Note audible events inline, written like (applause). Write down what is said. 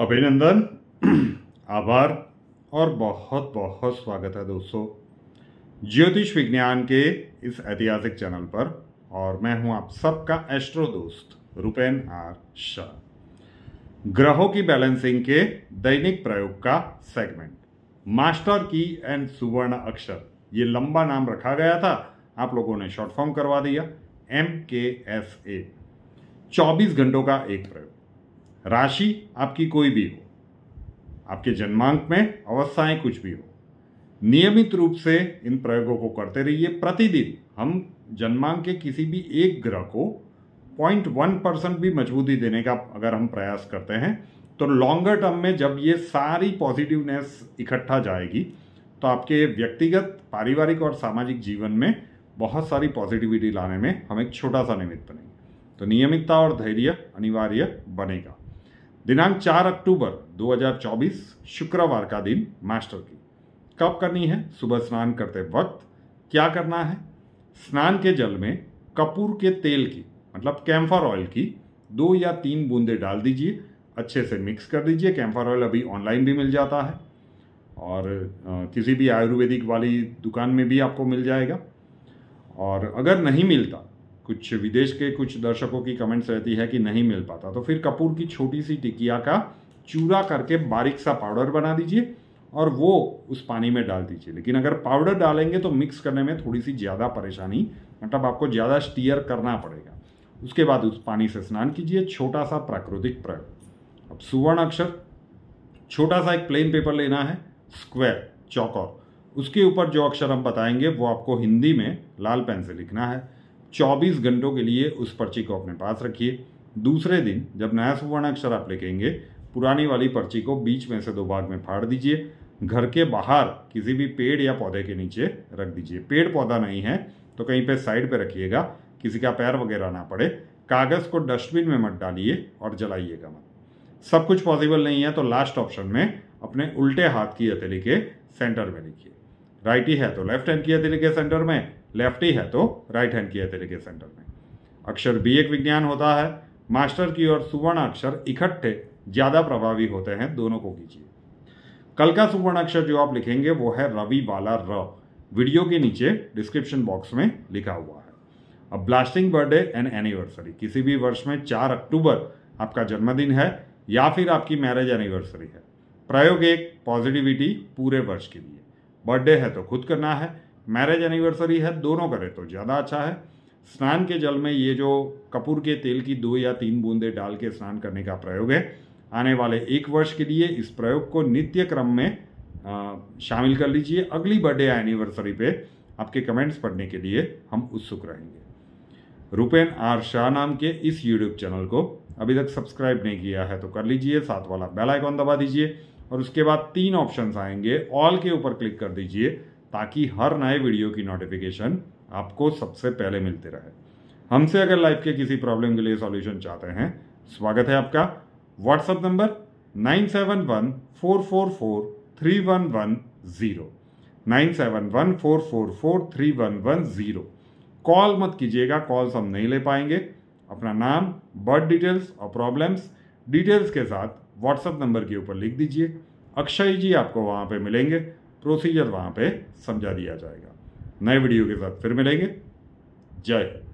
अभिनंदन (clears throat) आभार और बहुत बहुत स्वागत है दोस्तों ज्योतिष विज्ञान के इस ऐतिहासिक चैनल पर और मैं हूं आप सबका एस्ट्रो दोस्त रुपेन आर शाह ग्रहों की बैलेंसिंग के दैनिक प्रयोग का सेगमेंट मास्टर की एंड सुवर्ण अक्षर ये लंबा नाम रखा गया था आप लोगों ने शॉर्ट फॉर्म करवा दिया एम के एस ए चौबीस घंटों का एक प्रयोग राशि आपकी कोई भी हो आपके जन्मांक में अवस्थाएं कुछ भी हो नियमित रूप से इन प्रयोगों को करते रहिए प्रतिदिन हम जन्मांक के किसी भी एक ग्रह को पॉइंट वन परसेंट भी मजबूती देने का अगर हम प्रयास करते हैं तो लॉन्गर टर्म में जब ये सारी पॉजिटिवनेस इकट्ठा जाएगी तो आपके व्यक्तिगत पारिवारिक और सामाजिक जीवन में बहुत सारी पॉजिटिविटी लाने में हम एक छोटा सा निमित्त बनेंगे तो नियमितता और धैर्य अनिवार्य बनेगा दिनांक 4 अक्टूबर 2024 शुक्रवार का दिन मास्टर की कब करनी है सुबह स्नान करते वक्त क्या करना है स्नान के जल में कपूर के तेल की मतलब कैम्फर ऑयल की दो या तीन बूंदे डाल दीजिए अच्छे से मिक्स कर दीजिए कैम्फर ऑयल अभी ऑनलाइन भी मिल जाता है और किसी भी आयुर्वेदिक वाली दुकान में भी आपको मिल जाएगा और अगर नहीं मिलता कुछ विदेश के कुछ दर्शकों की कमेंट्स रहती है कि नहीं मिल पाता तो फिर कपूर की छोटी सी टिकिया का चूरा करके बारीक सा पाउडर बना दीजिए और वो उस पानी में डाल दीजिए लेकिन अगर पाउडर डालेंगे तो मिक्स करने में थोड़ी सी ज़्यादा परेशानी मतलब आपको ज़्यादा स्टीयर करना पड़ेगा उसके बाद उस पानी से स्नान कीजिए छोटा सा प्राकृतिक प्रयोग अब सुवर्ण अक्षर छोटा सा एक प्लेन पेपर लेना है स्क्वायर चौकोर उसके ऊपर जो अक्षर हम बताएंगे वो आपको हिंदी में लाल पेन से लिखना है चौबीस घंटों के लिए उस पर्ची को अपने पास रखिए दूसरे दिन जब नया सुवर्ण अक्षर आप लिखेंगे पुरानी वाली पर्ची को बीच में से दो भाग में फाड़ दीजिए घर के बाहर किसी भी पेड़ या पौधे के नीचे रख दीजिए पेड़ पौधा नहीं है तो कहीं पे साइड पे रखिएगा किसी का पैर वगैरह ना पड़े कागज़ को डस्टबिन में मत डालिए और जलाइएगा मत सब कुछ पॉसिबल नहीं है तो लास्ट ऑप्शन में अपने उल्टे हाथ की हथेली के सेंटर में लिखिए राइट ही है तो लेफ्ट हैंड की हथेली के सेंटर में लेफ्टी है तो राइट हैंड की है तेरे के सेंटर में अक्षर बी एक विज्ञान होता है मास्टर की और सुवर्ण अक्षर इकट्ठे ज़्यादा प्रभावी होते हैं दोनों को कीजिए कल का सुवर्ण अक्षर जो आप लिखेंगे वो है रवि बाला र वीडियो के नीचे डिस्क्रिप्शन बॉक्स में लिखा हुआ है अब ब्लास्टिंग बर्थडे एंड एनिवर्सरी किसी भी वर्ष में चार अक्टूबर आपका जन्मदिन है या फिर आपकी मैरिज एनिवर्सरी है प्रयोग एक पॉजिटिविटी पूरे वर्ष के लिए बर्थडे है तो खुद करना है मैरिज एनिवर्सरी है दोनों करें तो ज़्यादा अच्छा है स्नान के जल में ये जो कपूर के तेल की दो या तीन बूंदे डाल के स्नान करने का प्रयोग है आने वाले एक वर्ष के लिए इस प्रयोग को नित्य क्रम में आ, शामिल कर लीजिए अगली बर्थडे एनिवर्सरी पे आपके कमेंट्स पढ़ने के लिए हम उत्सुक रहेंगे रुपेन आर शाह नाम के इस यूट्यूब चैनल को अभी तक सब्सक्राइब नहीं किया है तो कर लीजिए साथ वाला बेल आइकॉन दबा दीजिए और उसके बाद तीन ऑप्शन आएंगे ऑल के ऊपर क्लिक कर दीजिए ताकि हर नए वीडियो की नोटिफिकेशन आपको सबसे पहले मिलते रहे हमसे अगर लाइफ के किसी प्रॉब्लम के लिए सॉल्यूशन चाहते हैं स्वागत है आपका WhatsApp number nine seven one four four four three one one zero nine seven one four four four three one one zero call मत कीजिएगा कॉल्स हम नहीं ले पाएंगे अपना नाम बर्थ डिटेल्स और प्रॉब्लम्स डिटेल्स के साथ व्हाट्सएप नंबर के ऊपर लिख दीजिए अक्षय जी आपको वहाँ पे मिलेंगे प्रोसीजर वहाँ पे समझा दिया जाएगा नए वीडियो के साथ फिर मिलेंगे जय हिंद